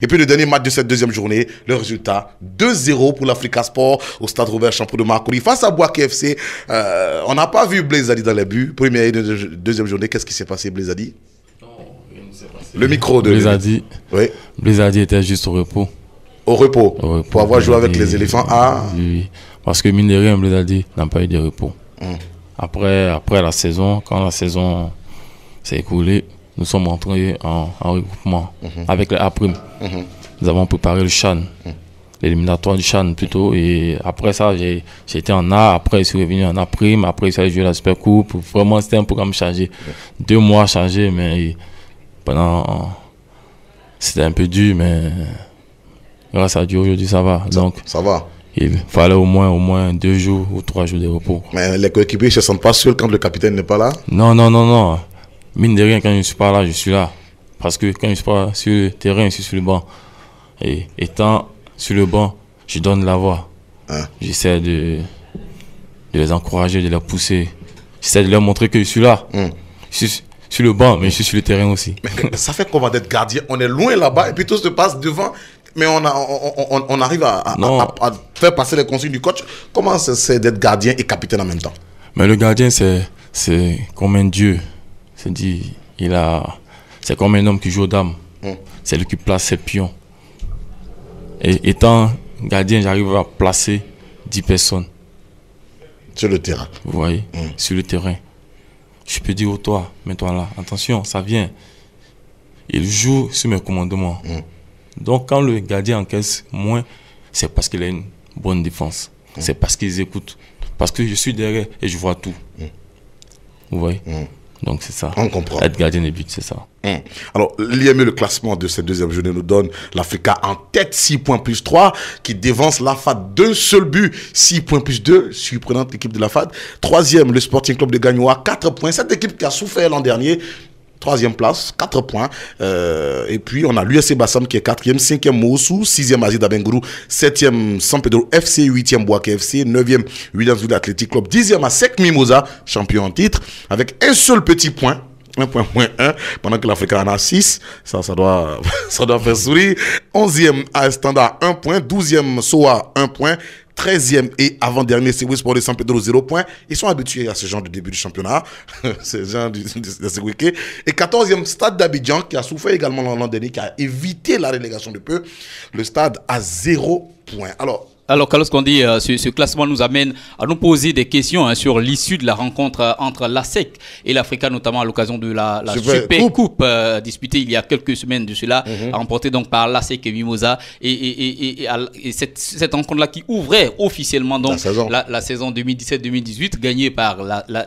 Et puis le dernier match de cette deuxième journée, le résultat 2-0 pour l'Africa Sport au stade Robert Champoux de Marcoli face à Bois KFC. Euh, on n'a pas vu Blazadi dans les buts. Première et deuxième journée, qu'est-ce qui s'est passé Blazadi Le micro de Blazadi. Oui. Blazadi était juste au repos. Au repos, Pour avoir joué avec les éléphants ah. Oui, parce que mine de rien, Blazadi n'a pas eu de repos. Hum. Après, après la saison, quand la saison s'est écoulée, nous sommes entrés en, regroupement mhm. avec le A'. Mhm. Nous avons préparé le Chan, mhm. l'éliminatoire du Chan plutôt. Et après ça, j'étais en A, après je suis revenu en A', après ça, j'ai joué la Super Coupe. Vraiment, c'était un programme chargé. Deux mois chargé, mais pendant. C'était un peu dur, mais grâce à Dieu, aujourd'hui, ça va. Donc, ça va. Il fallait au moins, au moins deux jours ou trois jours de repos. Mais les coéquipiers ne se sentent pas seuls quand le capitaine n'est pas là Non, non, non, non mine de rien, quand je ne suis pas là, je suis là. Parce que quand je ne suis pas sur le terrain, je suis sur le banc. Et étant sur le banc, je donne la voix. Hein? J'essaie de, les encourager, de les pousser. J'essaie de leur montrer que je suis là. Hum. Je suis sur le banc, mais je suis sur le terrain aussi. Mais ça fait comment d'être gardien On est loin là-bas et puis tout se passe devant. Mais on, on, arrive à, faire passer les consignes du coach. Comment c'est d'être gardien et capitaine en même temps Mais le gardien, c'est comme un dieu. C'est dit, il a. C'est comme un homme qui joue aux dames. Hmm. C'est lui qui place ses pions. Et étant gardien, j'arrive à placer 10 personnes. Sur le terrain. Vous voyez, hmm. sur le terrain. Je peux dire, au toi, mets-toi là, attention, ça vient. Il joue sur mes commandements. Hmm. Donc quand le gardien encaisse moins, c'est parce qu'il a une bonne défense. C'est parce qu'ils écoutent. Parce que je suis derrière et je vois tout. Vous voyez donc c'est ça. On comprend. Être gardien des buts c'est ça. Hein. Alors, l'IME, le classement de cette deuxième journée nous donne l'Africa en tête, 6 points plus 3, qui dévance l'AFAD d'un seul but, 6 points plus 2, surprenante équipe de l'AFAD. Troisième, le Sporting Club de Gagnoua, 4 points. Cette équipe qui a souffert l'an dernier, troisième place, 4 points. Euh, et puis, on a l'USC Bassam qui est quatrième, cinquième Moussou, sixième Azid Abengourou, septième San Pedro FC, huitième Boaké FC, neuvième Williamsville Athletic Club, dixième à Sec Mimosa, champion en titre, avec un seul petit point 1.1 pendant que l'Afrique en a 6. Ça, ça doit, ça faire sourire. 11e à Standard, 1 point. 12e Soa, 1 point. 13e et avant-dernier, c'est pour de San Pedro, 0 point, Ils sont habitués à ce genre de début du championnat, ce genre de, ce Et 14e, Stade d'Abidjan, qui a souffert également l'an dernier, qui a évité la relégation de peu. Le stade à 0 points. Alors, alors, Carlos qu'on euh, ce, ce, classement nous amène à nous poser des questions hein, sur l'issue de la rencontre euh, entre entre l'ASEC et l'Africa, notamment à l'occasion de la, la Super, Coupe, euh, disputée il y a quelques semaines de cela, mhm. remportée donc par l'ASEC et Mimosa. Et, et, et, et cette, cette rencontre-là qui ouvrait officiellement donc la saison, la, saison 2017-2018, gagnée par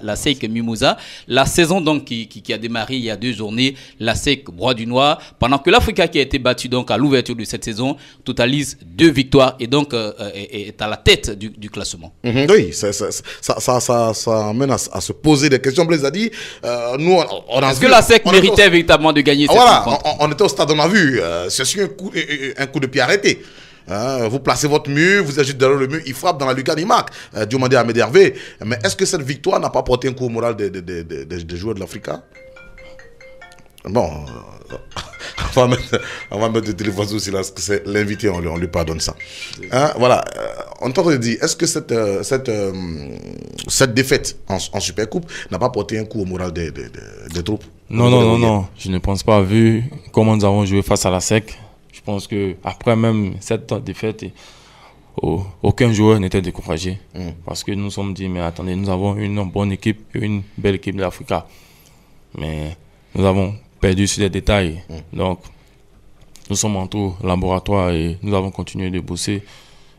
l'ASEC et Mimosa. La saison donc qui, qui, a démarré il y a deux journées, l'ASEC Bois du Noir, pendant que l'Africa qui a été battue donc à l'ouverture de cette saison totalise deux victoires et donc est, à la tête du, classement. Mhm. oui, ça, ça, amène à, se poser des questions. Blaise a dit, euh, nous, on, Est-ce que la SEC méritait véritablement de gagner ah, Voilà, on, était au stade, on a vu. Euh, c'est un coup, un coup de pied arrêté. Euh, vous placez votre mur, vous agitez derrière le mur, il frappe dans la lucarne, il marque. à Mais est-ce que cette victoire n'a pas porté un coup au moral des, des joueurs de l'Africa Bon. on, va mettre, on va mettre le téléphone sous c'est l'invité, on lui, pardonne ça. Hein, voilà, euh, on t'aurait dit, est-ce que cette, euh, cette, euh, cette défaite en, en n'a pas porté un coup au moral des, troupes Non, non, non, non, je ne pense pas. Vu comment nous avons joué face à la SEC, je pense que après même cette défaite, aucun joueur n'était découragé. Hmm. Parce que nous nous sommes dit, mais attendez, nous avons une bonne équipe, une belle équipe de l'Afrique. Mais nous avons perdu sur les détails. Mm. Donc, nous sommes en tout laboratoire et nous avons continué de bosser.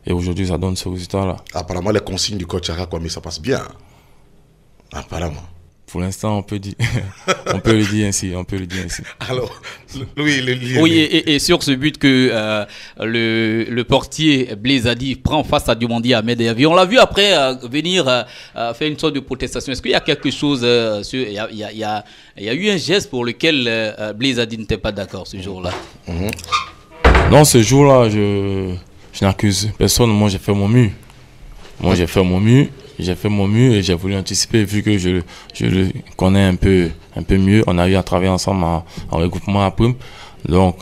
Et aujourd'hui, ça donne ce résultat-là. Apparemment, les consignes du coach mais ça passe bien. Apparemment. Pour l'instant, on peut dire, le dire ainsi, on peut le dire ainsi. Alors, oui, oui et, sur ce but que euh, le, le, portier Blaise prend face à Dumondi Ahmed on l'a vu après euh, venir euh, faire une sorte de protestation. Est-ce qu'il y a quelque chose Il y a, eu un geste pour lequel Blazadi n'était pas d'accord ce jour-là. Mhm. Non, ce jour-là, je, je n'accuse personne. Moi, j'ai fait mon mieux. Moi, j'ai fait mon mieux j'ai fait mon mieux et j'ai voulu anticiper vu que je, le connais un peu, un peu mieux. On a eu à travailler ensemble en, regroupement à PUM, Donc,